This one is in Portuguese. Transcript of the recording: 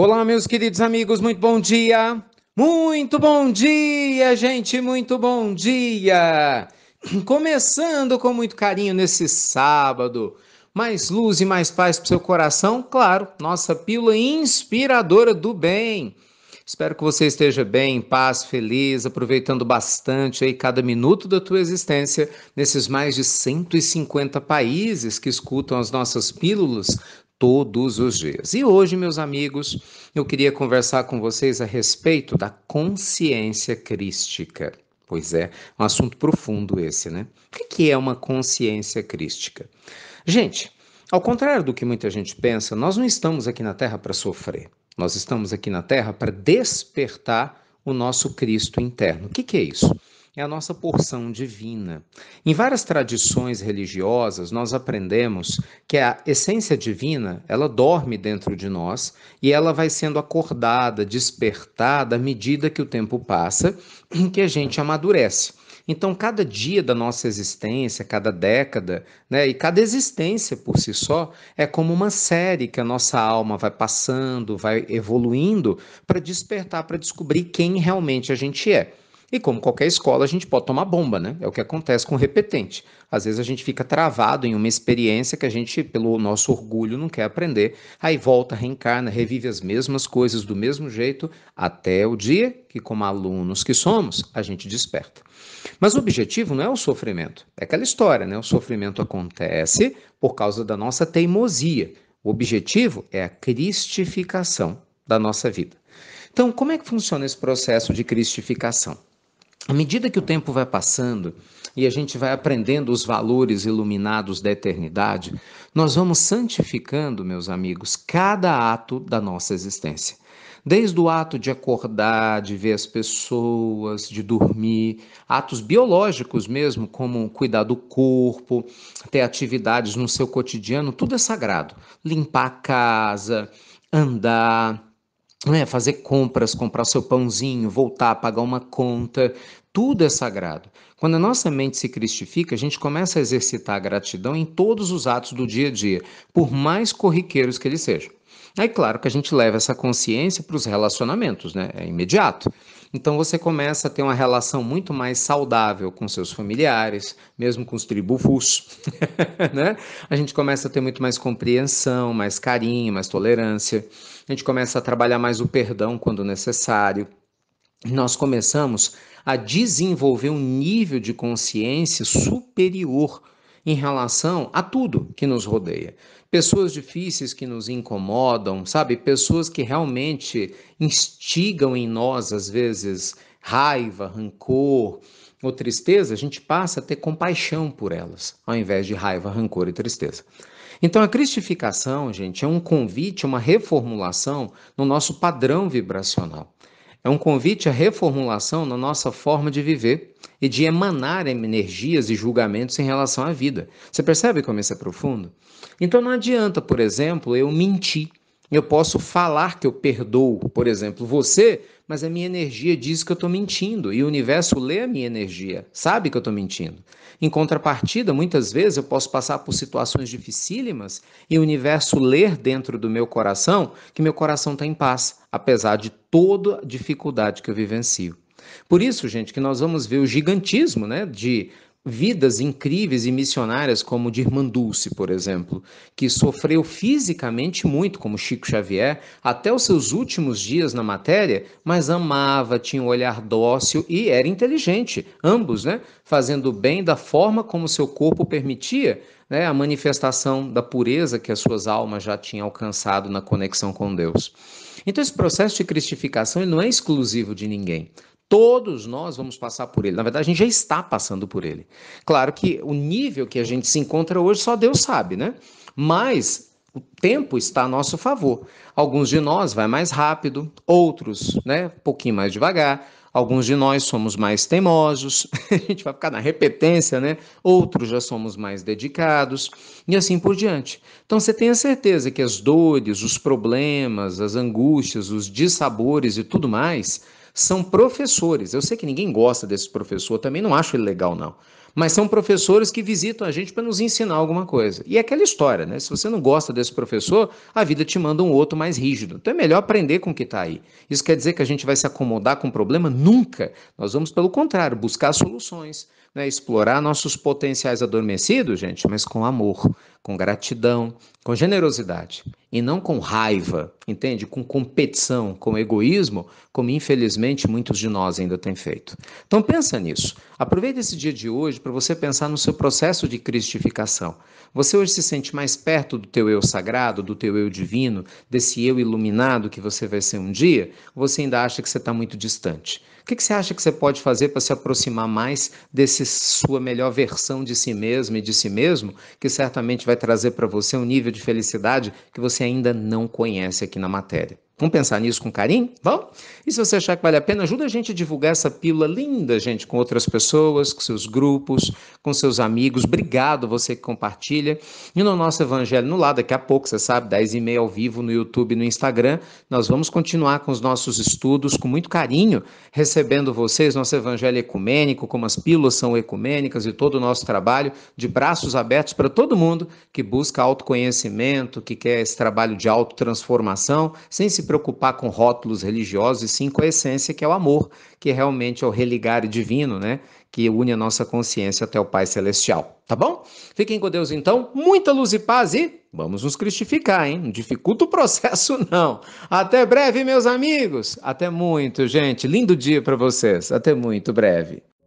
Olá, meus queridos amigos, muito bom dia! Muito bom dia, gente, muito bom dia! Começando com muito carinho nesse sábado. Mais luz e mais paz para seu coração, claro, nossa pílula inspiradora do bem. Espero que você esteja bem, em paz, feliz, aproveitando bastante aí cada minuto da tua existência nesses mais de 150 países que escutam as nossas pílulas todos os dias. E hoje, meus amigos, eu queria conversar com vocês a respeito da consciência crística. Pois é, um assunto profundo esse, né? O que é uma consciência crística? Gente, ao contrário do que muita gente pensa, nós não estamos aqui na Terra para sofrer. Nós estamos aqui na Terra para despertar o nosso Cristo interno. O que, é isso? é a nossa porção divina. Em várias tradições religiosas, nós aprendemos que a essência divina, ela dorme dentro de nós e ela vai sendo acordada, despertada à medida que o tempo passa e que a gente amadurece. Então, cada dia da nossa existência, cada década, né, e cada existência por si só, é como uma série que a nossa alma vai passando, vai evoluindo para despertar, para descobrir quem realmente a gente é. E como qualquer escola, a gente pode tomar bomba, né? É o que acontece com o repetente. Às vezes a gente fica travado em uma experiência que a gente, pelo nosso orgulho, não quer aprender. Aí volta, reencarna, revive as mesmas coisas do mesmo jeito, até o dia que, como alunos que somos, a gente desperta. Mas o objetivo não é o sofrimento. É aquela história, né? O sofrimento acontece por causa da nossa teimosia. O objetivo é a cristificação da nossa vida. Então, como é que funciona esse processo de cristificação? À medida que o tempo vai passando e a gente vai aprendendo os valores iluminados da eternidade, nós vamos santificando, meus amigos, cada ato da nossa existência. Desde o ato de acordar, de ver as pessoas, de dormir, atos biológicos mesmo, como cuidar do corpo, ter atividades no seu cotidiano, tudo é sagrado. Limpar a casa, andar, né, fazer compras, comprar seu pãozinho, voltar, pagar uma conta, tudo é sagrado. Quando a nossa mente se cristifica, a gente começa a exercitar a gratidão em todos os atos do dia a dia, por mais corriqueiros que eles sejam. É claro que a gente leva essa consciência para os relacionamentos, né? É imediato. Então você começa a ter uma relação muito mais saudável com seus familiares, mesmo com os tribufus, né? A gente começa a ter muito mais compreensão, mais carinho, mais tolerância. A gente começa a trabalhar mais o perdão quando necessário. Nós começamos a desenvolver um nível de consciência superior em relação a tudo que nos rodeia. Pessoas difíceis que nos incomodam, sabe? Pessoas que realmente instigam em nós, às vezes, raiva, rancor ou tristeza, a gente passa a ter compaixão por elas, ao invés de raiva, rancor e tristeza. Então, a cristificação, gente, é um convite, uma reformulação no nosso padrão vibracional. É um convite à reformulação na nossa forma de viver e de emanar energias e julgamentos em relação à vida. Você percebe como isso é profundo? Então não adianta, por exemplo, eu mentir eu posso falar que eu perdoo, por exemplo, você, mas a minha energia diz que eu estou mentindo e o universo lê a minha energia, sabe que eu estou mentindo. Em contrapartida, muitas vezes eu posso passar por situações dificílimas e o universo ler dentro do meu coração que meu coração está em paz, apesar de toda dificuldade que eu vivencio. Por isso, gente, que nós vamos ver o gigantismo né, de vidas incríveis e missionárias como de Irmã Dulce, por exemplo, que sofreu fisicamente muito como Chico Xavier até os seus últimos dias na matéria, mas amava, tinha um olhar dócil e era inteligente, ambos, né, fazendo bem da forma como seu corpo permitia, né, a manifestação da pureza que as suas almas já tinham alcançado na conexão com Deus. Então, esse processo de cristificação ele não é exclusivo de ninguém. Todos nós vamos passar por ele. Na verdade, a gente já está passando por ele. Claro que o nível que a gente se encontra hoje só Deus sabe, né? Mas o tempo está a nosso favor. Alguns de nós vai mais rápido, outros, né, um pouquinho mais devagar. Alguns de nós somos mais teimosos, a gente vai ficar na repetência, né? Outros já somos mais dedicados e assim por diante. Então você tenha certeza que as dores, os problemas, as angústias, os dissabores e tudo mais são professores. Eu sei que ninguém gosta desse professor, também não acho ele legal, não mas são professores que visitam a gente para nos ensinar alguma coisa. E é aquela história, né? Se você não gosta desse professor, a vida te manda um outro mais rígido. Então é melhor aprender com o que está aí. Isso quer dizer que a gente vai se acomodar com o problema? Nunca. Nós vamos, pelo contrário, buscar soluções, né? explorar nossos potenciais adormecidos, gente, mas com amor, com gratidão, com generosidade e não com raiva, entende? Com competição, com egoísmo, como infelizmente muitos de nós ainda têm feito. Então pensa nisso. Aproveita esse dia de hoje para você pensar no seu processo de cristificação. Você hoje se sente mais perto do teu eu sagrado, do teu eu divino, desse eu iluminado que você vai ser um dia? Ou você ainda acha que você está muito distante? O que, que você acha que você pode fazer para se aproximar mais dessa sua melhor versão de si mesmo e de si mesmo, que certamente vai trazer para você um nível de felicidade que você ainda não conhece aqui na matéria? Vamos pensar nisso com carinho? Vamos? E se você achar que vale a pena, ajuda a gente a divulgar essa pílula linda, gente, com outras pessoas, com seus grupos, com seus amigos. Obrigado você que compartilha. E no nosso Evangelho no Lá, daqui a pouco, você sabe, 10 e meia ao vivo no YouTube e no Instagram, nós vamos continuar com os nossos estudos com muito carinho, recebendo vocês, nosso Evangelho ecumênico, como as pílulas são ecumênicas e todo o nosso trabalho, de braços abertos para todo mundo que busca autoconhecimento, que quer esse trabalho de autotransformação, sem se preocupar com rótulos religiosos e sim com a essência que é o amor, que realmente é o religar divino, né? Que une a nossa consciência até o Pai Celestial. Tá bom? Fiquem com Deus então, muita luz e paz e vamos nos cristificar, hein? Não dificulta o processo, não. Até breve, meus amigos. Até muito, gente. Lindo dia para vocês. Até muito breve.